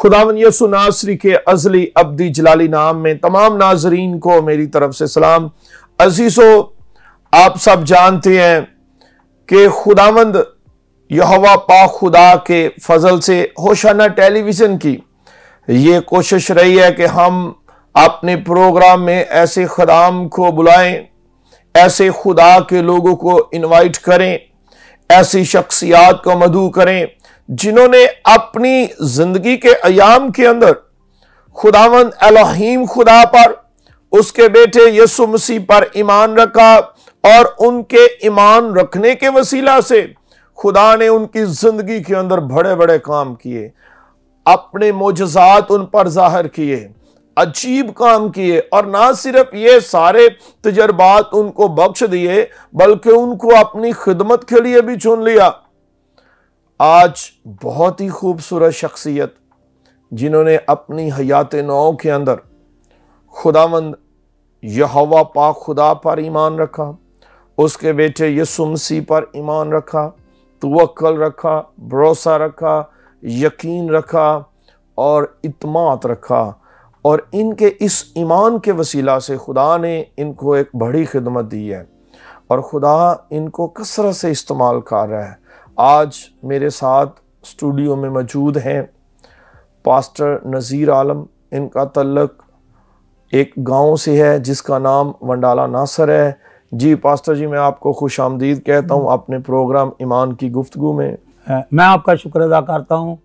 खुदावन यसु नासरी के अजली अब्दी जलाली नाम में तमाम नाजरीन को मेरी तरफ से सलाम अजीज़ो आप सब जानते हैं कि खुदावंद यहवा पा खुदा के फजल से होशाना टेलीविज़न की ये कोशिश रही है कि हम अपने प्रोग्राम में ऐसे खदाम को बुलाएं ऐसे खुदा के लोगों को इनवाइट करें ऐसी शख्सियात को मधु करें जिन्होंने अपनी जिंदगी के अयाम के अंदर खुदावन एलोहीम खुदा पर उसके बेटे यसु मसीह पर ईमान रखा और उनके ईमान रखने के वसीला से खुदा ने उनकी जिंदगी के अंदर बड़े बड़े काम किए अपने मोजात उन पर जाहिर किए अजीब काम किए और ना सिर्फ ये सारे तजर्बात उनको बख्श दिए बल्कि उनको अपनी खिदमत के लिए भी चुन लिया आज बहुत ही खूबसूरत शख्सियत जिन्होंने अपनी हयात नौ के अंदर खुदावंद यहवा पाक खुदा पर ईमान रखा उसके बेटे यसुमसी पर ईमान रखा तवक्ल रखा भरोसा रखा यकीन रखा और इतमात रखा और इनके इस ईमान के वसीला से खुदा ने इनको एक बड़ी खिदमत दी है और खुदा इनको कसरत से इस्तेमाल कर रहा है आज मेरे साथ स्टूडियो में मौजूद हैं पास्टर नज़ीर आलम इनका तल्लक एक गांव से है जिसका नाम वंडाला नासर है जी पास्टर जी मैं आपको खुश आमदीद कहता हूँ अपने प्रोग्राम ईमान की गुफ्तु में मैं आपका शुक्र अदा करता हूँ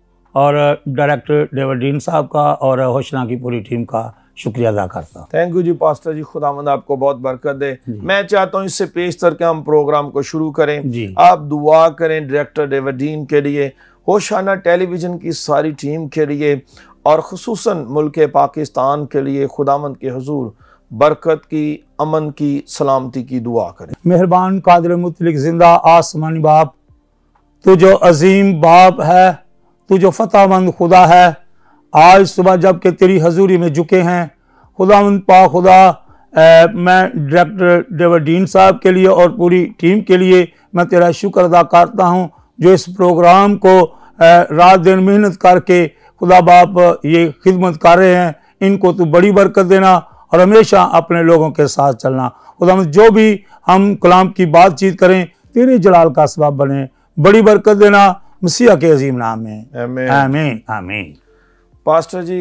और डायरेक्टर डेवरडीन साहब का और होशना की पूरी टीम का शुक्रिया अदा करता thank you ji pastor ji मंद आपको बहुत बरकत दे मैं चाहता हूँ इससे पेश करके हम प्रोग्राम को शुरू करें जी आप दुआ करें डायरेक्टर डेवडीन के लिए होशाना टेलीविज़न की सारी टीम के लिए और खसूस मुल्क पाकिस्तान के लिए खुदावंद के हजूर बरकत की अमन की सलामती की दुआ करें मेहरबान कादर मुतलिक जिंदा आसमानी बाप तो जो अजीम बाप है तो जो फतेहमंद खुदा है आज सुबह जब के तेरी हजूरी में झुके हैं खुदा पा खुदा ए, मैं डायरेक्टर डीन साहब के लिए और पूरी टीम के लिए मैं तेरा शुक्र अदा करता हूँ जो इस प्रोग्राम को रात दिन मेहनत करके खुदा बाप ये खिदमत कर रहे हैं इनको तो बड़ी बरकत देना और हमेशा अपने लोगों के साथ चलना खुदा जो भी हम कलाम की बातचीत करें तेरे जलाल का सबाब बने बड़ी बरकत देना मसीहा के अजीम नाम है आमीन आमीन पास्टर जी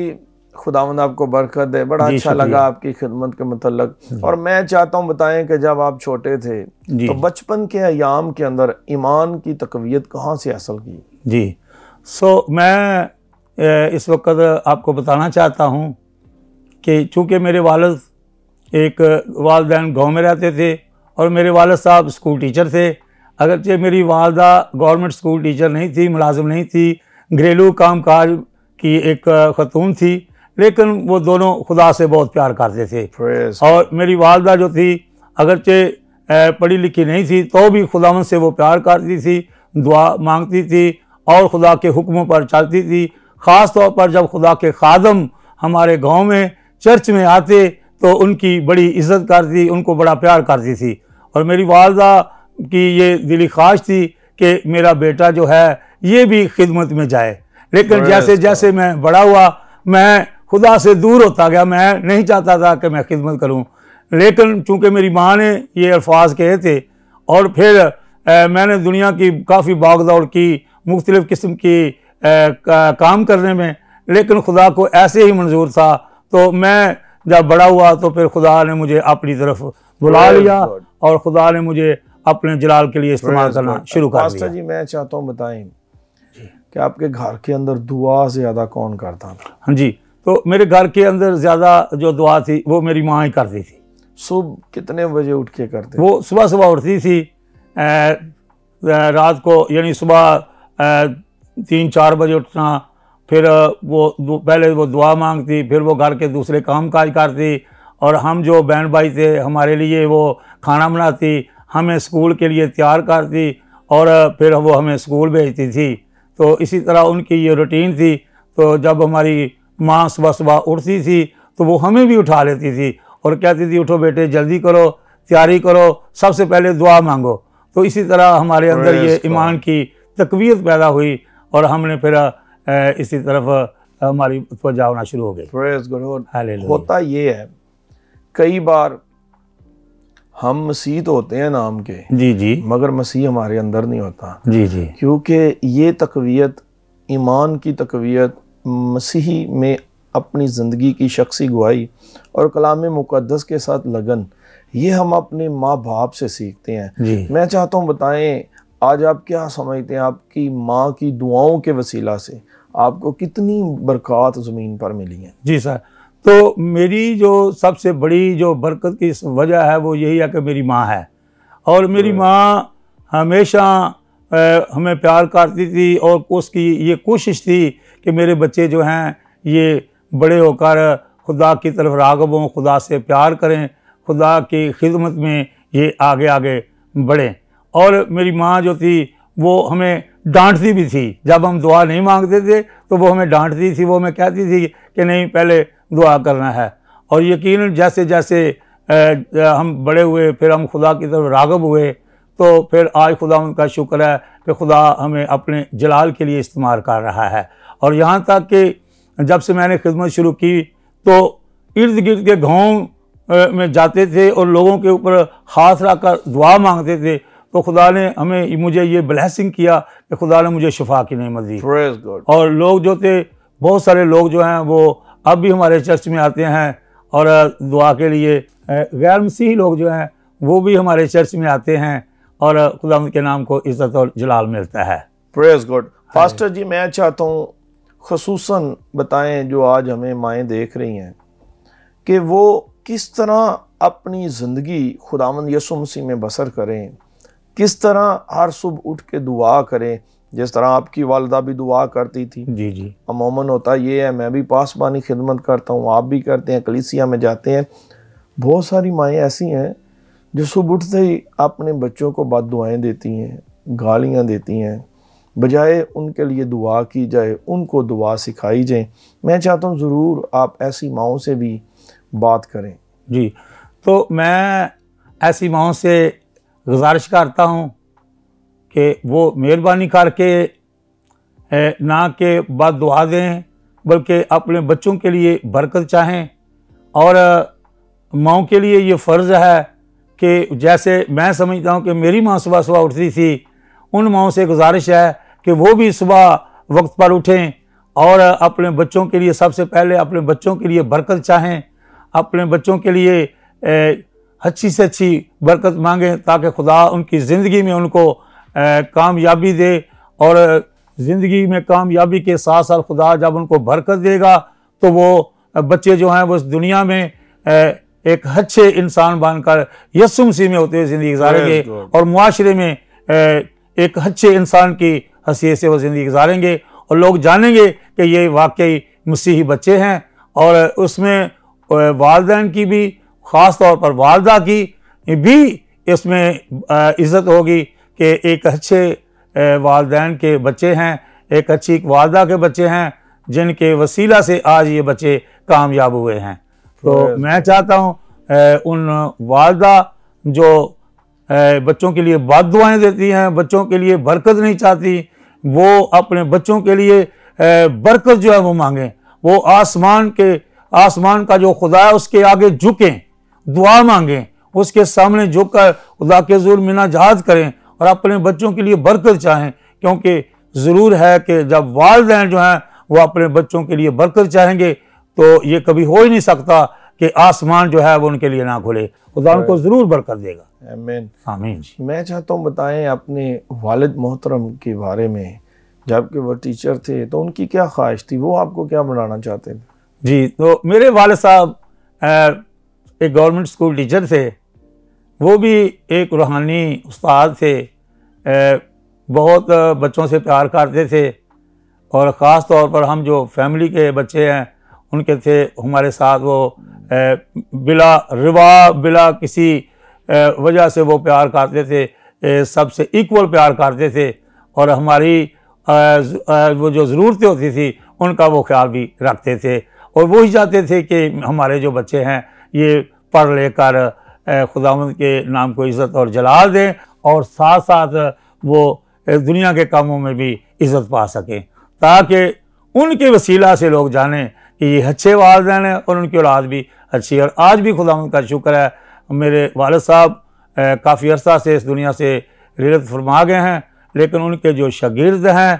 खुदावंद आपको बरकत दे बड़ा अच्छा लगा आपकी खिदमत के मतलब और मैं चाहता हूँ बताएं कि जब आप छोटे थे तो बचपन के अयाम के अंदर ईमान की तकवीत कहाँ से हासिल की जी सो मैं इस वक्त आपको बताना चाहता हूँ कि चूँकि मेरे वालद एक वालदेन गांव में रहते थे और मेरे वालद साहब स्कूल टीचर थे अगरचे मेरी वालदा गवर्नमेंट स्कूल टीचर नहीं थी मुलाजम नहीं थी घरेलू काम काज की एक खतून थी लेकिन वो दोनों खुदा से बहुत प्यार करते थे और मेरी वालदा जो थी अगरचे पढ़ी लिखी नहीं थी तो भी खुदा से वो प्यार करती थी दुआ मांगती थी और खुदा के हुक्मों पर चलती थी ख़ास तौर पर जब खुदा के खादम हमारे गांव में चर्च में आते तो उनकी बड़ी इज्जत करती उनको बड़ा प्यार करती थी और मेरी वालदा की ये दिली ख्वाहिश थी कि मेरा बेटा जो है ये भी खिदमत में जाए लेकिन जैसे जैसे मैं बड़ा हुआ मैं खुदा से दूर होता गया मैं नहीं चाहता था कि मैं खिदमत करूं लेकिन चूंकि मेरी माँ ने ये अल्फाज कहे थे और फिर आ, मैंने दुनिया की काफ़ी भाग दौड़ की मुख्तलिफ़ किस्म की आ, का, काम करने में लेकिन खुदा को ऐसे ही मंजूर था तो मैं जब बड़ा हुआ तो फिर खुदा ने मुझे अपनी तरफ बुला लिया और खुदा ने मुझे अपने जलाल के लिए इस्तेमाल करना शुरू कर दिया जी मैं चाहता हूँ बताएं कि आपके घर के अंदर दुआ ज़्यादा कौन करता था हाँ जी तो मेरे घर के अंदर ज़्यादा जो दुआ थी वो मेरी माँ ही करती थी सुबह कितने बजे उठ के करते वो सुबह सुबह उठती थी रात को यानी सुबह तीन चार बजे उठना फिर वो पहले वो दुआ मांगती फिर वो घर के दूसरे काम काज करती और हम जो बहन भाई थे हमारे लिए वो खाना बनाती हमें स्कूल के लिए तैयार करती और फिर वो हमें स्कूल भेजती थी तो इसी तरह उनकी ये रूटीन थी तो जब हमारी माँ सुबह सुबह उठती थी तो वो हमें भी उठा लेती थी और कहती थी उठो बेटे जल्दी करो तैयारी करो सबसे पहले दुआ मांगो तो इसी तरह हमारे अंदर ये ईमान की तकवीत पैदा हुई और हमने फिर इसी तरफ हमारी तो होना शुरू हो गई होता ये है कई बार हम मसीह तो होते हैं नाम के जी जी मगर मसीह हमारे अंदर नहीं होता जी जी क्योंकि ये तकवीत ईमान की तकवीत मसीह में अपनी ज़िंदगी की शख्सी गुआई और कलाम मुकदस के साथ लगन ये हम अपने माँ बाप से सीखते हैं मैं चाहता हूँ बताएं आज आप क्या समझते हैं आपकी माँ की दुआओं के वसीला से आपको कितनी बरकत ज़मीन पर मिली है जी सर तो मेरी जो सबसे बड़ी जो बरकत की वजह है वो यही है कि मेरी माँ है और मेरी माँ हमेशा हमें प्यार करती थी और उसकी ये कोशिश थी कि मेरे बच्चे जो हैं ये बड़े होकर खुदा की तरफ रागब हों खुदा से प्यार करें खुदा की खिदमत में ये आगे आगे बढ़ें और मेरी माँ जो थी वो हमें डांटती भी थी जब हम दुआ नहीं मांगते थे तो वो हमें डांटती थी वो हमें कहती थी कि नहीं पहले दुआ करना है और यकीन जैसे जैसे हम बड़े हुए फिर हम खुदा की तरफ रागब हुए तो फिर आज खुदा उनका शुक्र है कि खुदा हमें अपने जलाल के लिए इस्तेमाल कर रहा है और यहाँ तक कि जब से मैंने खिदमत शुरू की तो इर्द गिर्द के गाँव में जाते थे और लोगों के ऊपर हाथ रख कर दुआ मांगते थे तो खुदा ने हमें मुझे ये ब्लैसिंग किया कि खुदा ने मुझे शफा की नहीं दी और लोग जो थे बहुत सारे लोग जो हैं वो अब भी हमारे चर्च में आते हैं और दुआ के लिए गैर मसीह लोग जो हैं वो भी हमारे चर्च में आते हैं और खुदा के नाम को इज़्ज़त और जलाल मिलता है प्रेस गॉड फास्टर जी मैं चाहता हूँ खसूस बताएं जो आज हमें माएँ देख रही हैं कि वो किस तरह अपनी ज़िंदगी खुदावंद यसु मसीह में बसर करें किस तरह हर सुबह उठ के दुआ करें जिस तरह आपकी वालदा भी दुआ करती थी जी जी अमूमन होता ये है मैं भी पासबानी खिदमत करता हूँ आप भी करते हैं कलीसिया में जाते हैं बहुत सारी माएँ ऐसी हैं जो सुबह उठते ही अपने बच्चों को बद दुआएँ देती हैं गालियाँ देती हैं बजाय उनके लिए दुआ की जाए उनको दुआ सिखाई जाए मैं चाहता हूँ ज़रूर आप ऐसी माओं से भी बात करें जी तो मैं ऐसी माओं से गुजारिश करता हूँ कि वो मेहरबानी करके ना के बाद दुआ दें बल्कि अपने बच्चों के लिए बरकत चाहें और माओ के लिए ये फ़र्ज़ है कि जैसे मैं समझता हूँ कि मेरी माँ सुबह सुबह उठती थी उन माओ से गुजारिश है कि वो भी सुबह वक्त पर उठें और अपने बच्चों के लिए सबसे पहले अपने बच्चों के लिए बरकत चाहें अपने बच्चों के लिए अच्छी से अच्छी बरकत मांगें ताकि खुदा उनकी ज़िंदगी में उनको कामयाबी दे और ज़िंदगी में कामयाबी के साथ साथ खुदा जब उनको बरकत देगा तो वो बच्चे जो हैं वो इस दुनिया में एक अच्छे इंसान बनकर यसुम सी में होते हुए ज़िंदगी गुजारेंगे और माशरे में एक अच्छे इंसान की हसीियत से वो ज़िंदगी गुजारेंगे और लोग जानेंगे कि ये वाकई मसीही बच्चे हैं और उसमें वालदेन की भी ख़ास तौर पर वालदा की भी इसमें इज़्ज़त होगी कि एक अच्छे वालदेन के बच्चे हैं एक अच्छी वालदा के बच्चे हैं जिनके वसीला से आज ये बच्चे कामयाब हुए हैं तो, तो मैं चाहता हूँ उन वालदा जो बच्चों के लिए बाद दुआएँ देती हैं बच्चों के लिए बरकत नहीं चाहती वो अपने बच्चों के लिए बरकत जो है वो मांगें वो आसमान के आसमान का जो खुदा है उसके आगे झुकें दुआ मांगें उसके सामने झुक कर खुदा के जुल मिना जहाज करें और अपने बच्चों के लिए बरकत चाहें क्योंकि ज़रूर है कि जब वालदे जो हैं वो अपने बच्चों के लिए बरकत चाहेंगे तो ये कभी हो ही नहीं सकता कि आसमान जो है वो उनके लिए ना खुले खुदा उनको ज़रूर बरकत देगा आमीन आमीन जी मैं चाहता हूँ बताएं अपने वालद मोहतरम के बारे में जबकि वो टीचर थे तो उनकी क्या ख्वाहिश थी वो आपको क्या बनाना चाहते थे जी तो मेरे वाल साहब एक गवर्नमेंट स्कूल टीचर थे वो भी एक रूहानी उस्ताद थे बहुत बच्चों से प्यार करते थे और ख़ास तौर पर हम जो फैमिली के बच्चे हैं उनके थे हमारे साथ वो बिला रिवा बिला किसी वजह से वो प्यार करते थे सबसे इक्वल प्यार करते थे और हमारी वो जो ज़रूरतें होती थी उनका वो ख्याल भी रखते थे और वो ही चाहते थे कि हमारे जो बच्चे हैं ये पढ़ लेकर खुदांद के नाम को इज़्ज़त और जलाल दें और साथ साथ वो दुनिया के कामों में भी इज़्ज़त पा सकें ताकि उनके वसीला से लोग जानें कि ये अच्छे वालदेन हैं और उनकी औलाद भी अच्छी है और आज भी खुदाम का शुक्र है मेरे वाल साहब काफ़ी अर्सा से इस दुनिया से रिलत फरमा गए हैं लेकिन उनके जो शगिर्द हैं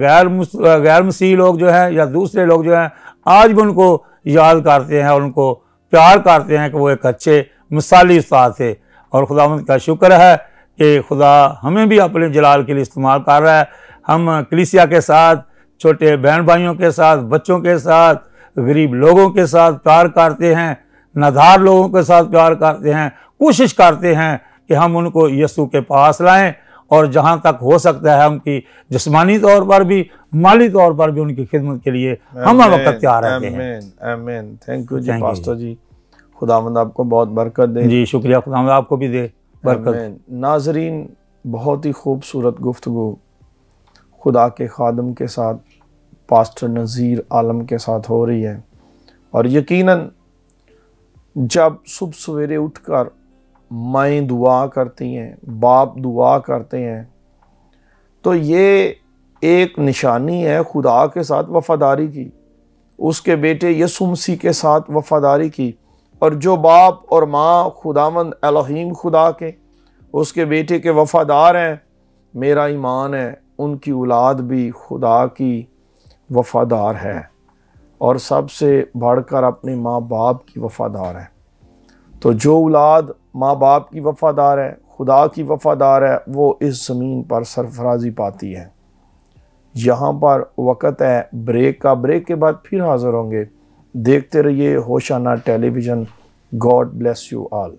गैर गैर मसीह लोग जो हैं या दूसरे लोग जो हैं आज भी उनको याद करते हैं और उनको प्यार करते हैं कि वो एक अच्छे मिसाली उस्ताद थे और खुदा का शुक्र है कि खुदा हमें भी अपने जलाल के लिए इस्तेमाल कर रहा है हम कलिसिया के साथ छोटे बहन भाइयों के साथ बच्चों के साथ गरीब लोगों के साथ प्यार करते हैं नधार लोगों के साथ प्यार करते हैं कोशिश करते हैं कि हम उनको यसु के पास लाएं और जहाँ तक हो सकता है उनकी जिसमानी तौर पर भी माली तौर पर भी उनकी खिदमत के लिए हम वक्त तैयार रहते हैं thank you ji pastor ji खुदावंद आपको बहुत बरकत दे जी शुक्रिया खुदावंद आपको भी दे बरकत नाजरीन बहुत ही खूबसूरत गुफ्तु खुदा के खादम के साथ पास्टर नज़ीर आलम के साथ हो रही है और यकीनन जब सुबह सवेरे उठकर माएँ दुआ करती हैं बाप दुआ करते हैं तो ये एक निशानी है खुदा के साथ वफ़ादारी की उसके बेटे यसुमसी के साथ वफ़ादारी की और जो बाप और माँ खुदावंद अलहीम खुदा के उसके बेटे के वफ़ादार हैं मेरा ईमान है उनकी औलाद भी खुदा की वफ़ादार है और सबसे बढ़कर अपने माँ बाप की वफ़ादार है तो जो औलाद माँ बाप की वफ़ादार है खुदा की वफ़ादार है वो इस ज़मीन पर सरफराजी पाती है यहाँ पर वक़्त है ब्रेक का ब्रेक के बाद फिर हाज़िर होंगे देखते रहिए Hosanna television God bless you all